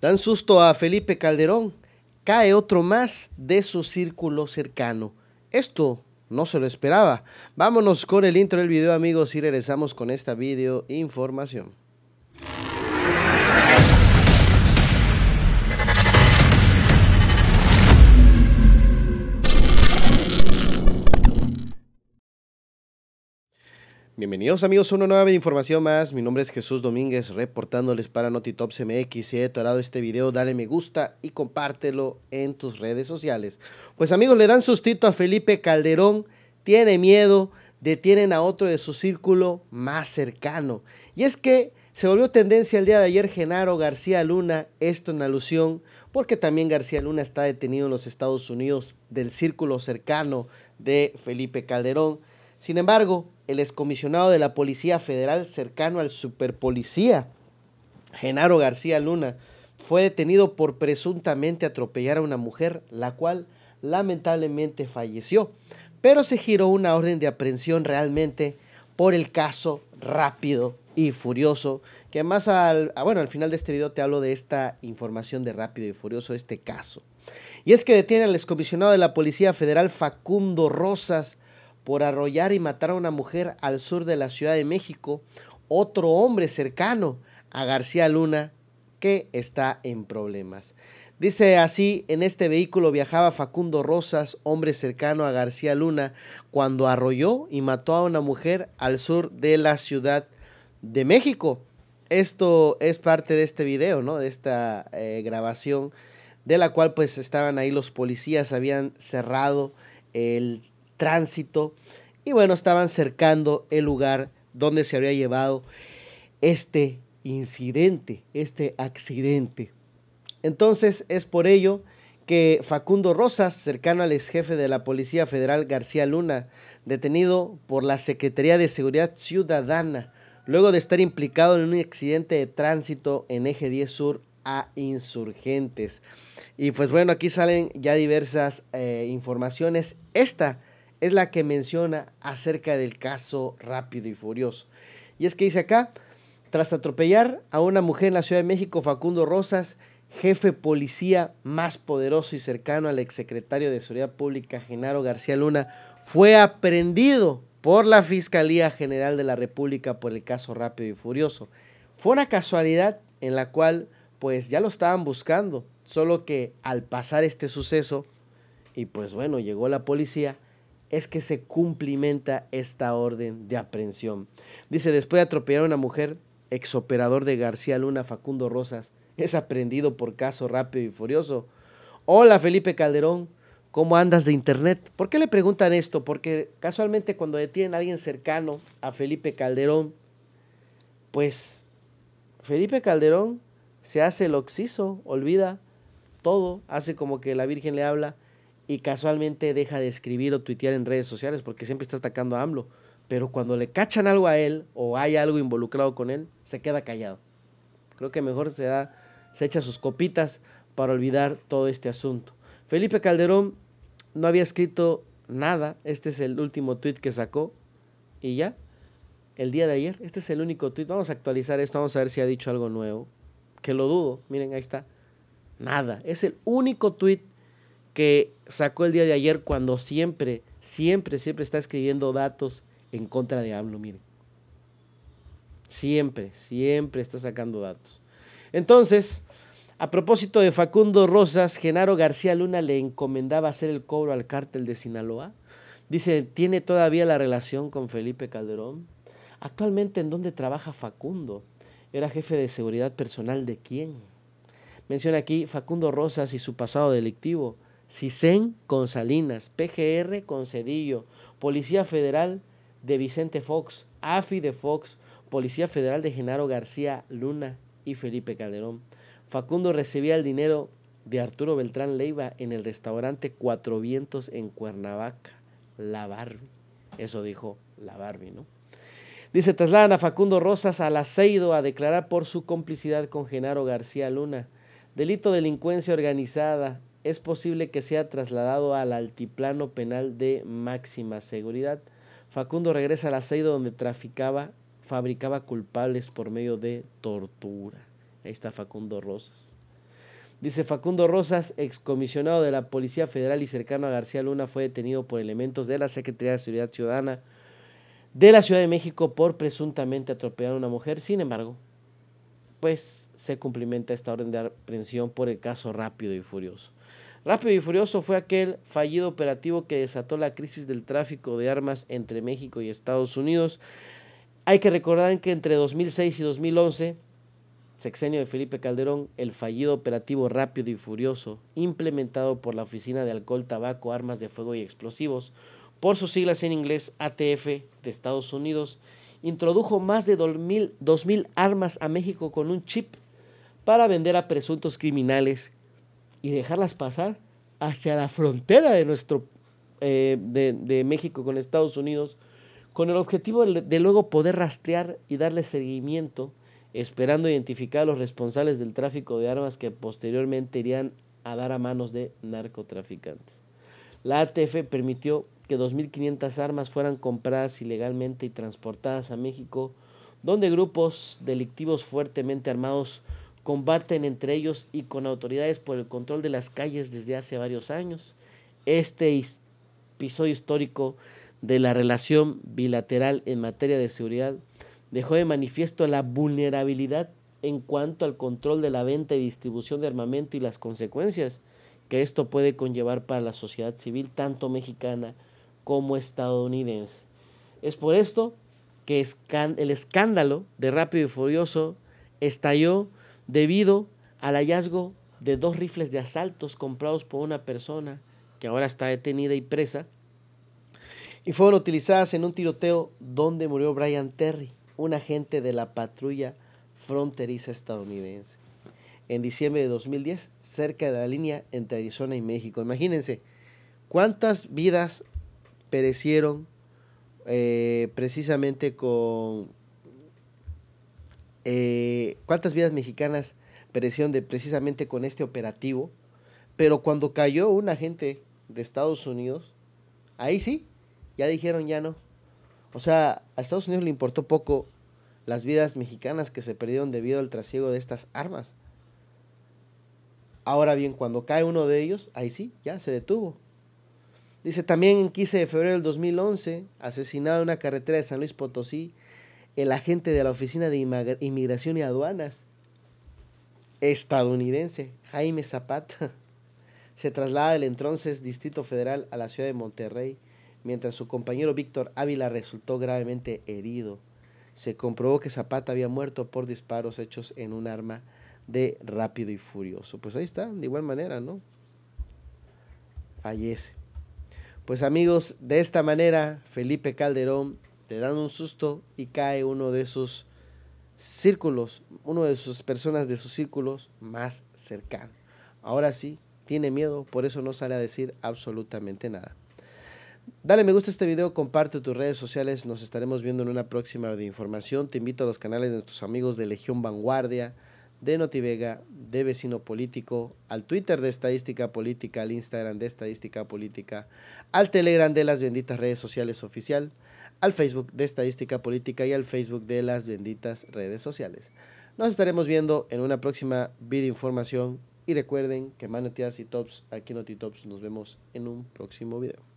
Dan susto a Felipe Calderón. Cae otro más de su círculo cercano. Esto no se lo esperaba. Vámonos con el intro del video amigos y regresamos con esta video información. Bienvenidos amigos a una nueva información más, mi nombre es Jesús Domínguez reportándoles para NotiTops MX, si ha atorado este video dale me gusta y compártelo en tus redes sociales. Pues amigos le dan sustito a Felipe Calderón, tiene miedo, detienen a otro de su círculo más cercano. Y es que se volvió tendencia el día de ayer Genaro García Luna, esto en alusión, porque también García Luna está detenido en los Estados Unidos del círculo cercano de Felipe Calderón. Sin embargo, el excomisionado de la Policía Federal cercano al superpolicía, Genaro García Luna, fue detenido por presuntamente atropellar a una mujer, la cual lamentablemente falleció. Pero se giró una orden de aprehensión realmente por el caso rápido y furioso, que más al, ah, bueno, al final de este video te hablo de esta información de rápido y furioso, este caso. Y es que detiene al excomisionado de la Policía Federal Facundo Rosas, por arrollar y matar a una mujer al sur de la Ciudad de México, otro hombre cercano a García Luna que está en problemas. Dice así, en este vehículo viajaba Facundo Rosas, hombre cercano a García Luna, cuando arrolló y mató a una mujer al sur de la Ciudad de México. Esto es parte de este video, ¿no? De esta eh, grabación, de la cual pues estaban ahí los policías, habían cerrado el tránsito y bueno, estaban cercando el lugar donde se había llevado este incidente, este accidente. Entonces es por ello que Facundo Rosas, cercano al ex jefe de la Policía Federal García Luna, detenido por la Secretaría de Seguridad Ciudadana, luego de estar implicado en un accidente de tránsito en Eje 10 Sur a insurgentes. Y pues bueno, aquí salen ya diversas eh, informaciones. Esta es la que menciona acerca del caso rápido y furioso. Y es que dice acá, tras atropellar a una mujer en la Ciudad de México, Facundo Rosas, jefe policía más poderoso y cercano al exsecretario de Seguridad Pública, Genaro García Luna, fue aprendido por la Fiscalía General de la República por el caso rápido y furioso. Fue una casualidad en la cual pues ya lo estaban buscando, solo que al pasar este suceso, y pues bueno, llegó la policía, es que se cumplimenta esta orden de aprehensión. Dice, después de atropellar a una mujer, exoperador de García Luna, Facundo Rosas, es aprendido por caso rápido y furioso. Hola Felipe Calderón, ¿cómo andas de internet? ¿Por qué le preguntan esto? Porque casualmente cuando detienen a alguien cercano a Felipe Calderón, pues Felipe Calderón se hace el oxiso, olvida todo, hace como que la Virgen le habla y casualmente deja de escribir o tuitear en redes sociales porque siempre está atacando a AMLO. Pero cuando le cachan algo a él o hay algo involucrado con él, se queda callado. Creo que mejor se da, se echa sus copitas para olvidar todo este asunto. Felipe Calderón no había escrito nada. Este es el último tweet que sacó. Y ya, el día de ayer, este es el único tweet. Vamos a actualizar esto, vamos a ver si ha dicho algo nuevo. Que lo dudo. Miren, ahí está. Nada. Es el único tweet que sacó el día de ayer cuando siempre, siempre, siempre está escribiendo datos en contra de AMLO, miren. Siempre, siempre está sacando datos. Entonces, a propósito de Facundo Rosas, Genaro García Luna le encomendaba hacer el cobro al cártel de Sinaloa. Dice, ¿tiene todavía la relación con Felipe Calderón? Actualmente, ¿en dónde trabaja Facundo? Era jefe de seguridad personal de quién? Menciona aquí Facundo Rosas y su pasado delictivo. CISEN con Salinas, PGR con Cedillo, Policía Federal de Vicente Fox, AFI de Fox, Policía Federal de Genaro García Luna y Felipe Calderón. Facundo recibía el dinero de Arturo Beltrán Leiva en el restaurante Cuatro Vientos en Cuernavaca, la Barbie. Eso dijo la Barbie, ¿no? Dice, trasladan a Facundo Rosas al Aceido a declarar por su complicidad con Genaro García Luna. Delito de delincuencia organizada, es posible que sea trasladado al altiplano penal de máxima seguridad. Facundo regresa al aceite donde traficaba, fabricaba culpables por medio de tortura. Ahí está Facundo Rosas. Dice Facundo Rosas, excomisionado de la Policía Federal y cercano a García Luna, fue detenido por elementos de la Secretaría de Seguridad Ciudadana de la Ciudad de México por presuntamente atropellar a una mujer. Sin embargo, pues se cumplimenta esta orden de aprehensión por el caso Rápido y Furioso. Rápido y Furioso fue aquel fallido operativo que desató la crisis del tráfico de armas entre México y Estados Unidos. Hay que recordar que entre 2006 y 2011, sexenio de Felipe Calderón, el fallido operativo Rápido y Furioso, implementado por la Oficina de Alcohol, Tabaco, Armas de Fuego y Explosivos, por sus siglas en inglés ATF de Estados Unidos, introdujo más de 2.000, armas a México con un chip para vender a presuntos criminales y dejarlas pasar hacia la frontera de, nuestro, eh, de, de México con Estados Unidos con el objetivo de luego poder rastrear y darle seguimiento, esperando identificar a los responsables del tráfico de armas que posteriormente irían a dar a manos de narcotraficantes. La ATF permitió que 2.500 armas fueran compradas ilegalmente y transportadas a México, donde grupos delictivos fuertemente armados combaten entre ellos y con autoridades por el control de las calles desde hace varios años. Este episodio histórico de la relación bilateral en materia de seguridad dejó de manifiesto la vulnerabilidad en cuanto al control de la venta y distribución de armamento y las consecuencias que esto puede conllevar para la sociedad civil, tanto mexicana como estadounidense. Es por esto que el escándalo de Rápido y Furioso estalló debido al hallazgo de dos rifles de asaltos comprados por una persona que ahora está detenida y presa y fueron utilizadas en un tiroteo donde murió Brian Terry, un agente de la patrulla fronteriza estadounidense, en diciembre de 2010, cerca de la línea entre Arizona y México. Imagínense cuántas vidas perecieron eh, precisamente con... Eh, ¿Cuántas vidas mexicanas perecieron de, precisamente con este operativo? Pero cuando cayó un agente de Estados Unidos, ahí sí, ya dijeron ya no. O sea, a Estados Unidos le importó poco las vidas mexicanas que se perdieron debido al trasiego de estas armas. Ahora bien, cuando cae uno de ellos, ahí sí, ya se detuvo. Dice, también en 15 de febrero del 2011, asesinado en una carretera de San Luis Potosí, el agente de la Oficina de Inmigración y Aduanas estadounidense, Jaime Zapata, se traslada del entonces Distrito Federal a la ciudad de Monterrey, mientras su compañero Víctor Ávila resultó gravemente herido. Se comprobó que Zapata había muerto por disparos hechos en un arma de rápido y furioso. Pues ahí está, de igual manera, ¿no? Fallece. Pues amigos, de esta manera Felipe Calderón le dan un susto y cae uno de sus círculos, uno de sus personas de sus círculos más cercano. Ahora sí, tiene miedo, por eso no sale a decir absolutamente nada. Dale me gusta este video, comparte tus redes sociales, nos estaremos viendo en una próxima de información. Te invito a los canales de tus amigos de Legión Vanguardia, de Notivega, de Vecino Político, al Twitter de Estadística Política, al Instagram de Estadística Política, al Telegram de las benditas redes sociales oficial, al Facebook de Estadística Política y al Facebook de las benditas redes sociales. Nos estaremos viendo en una próxima video información y recuerden que Manotias y Tops, aquí en Notitops, nos vemos en un próximo video.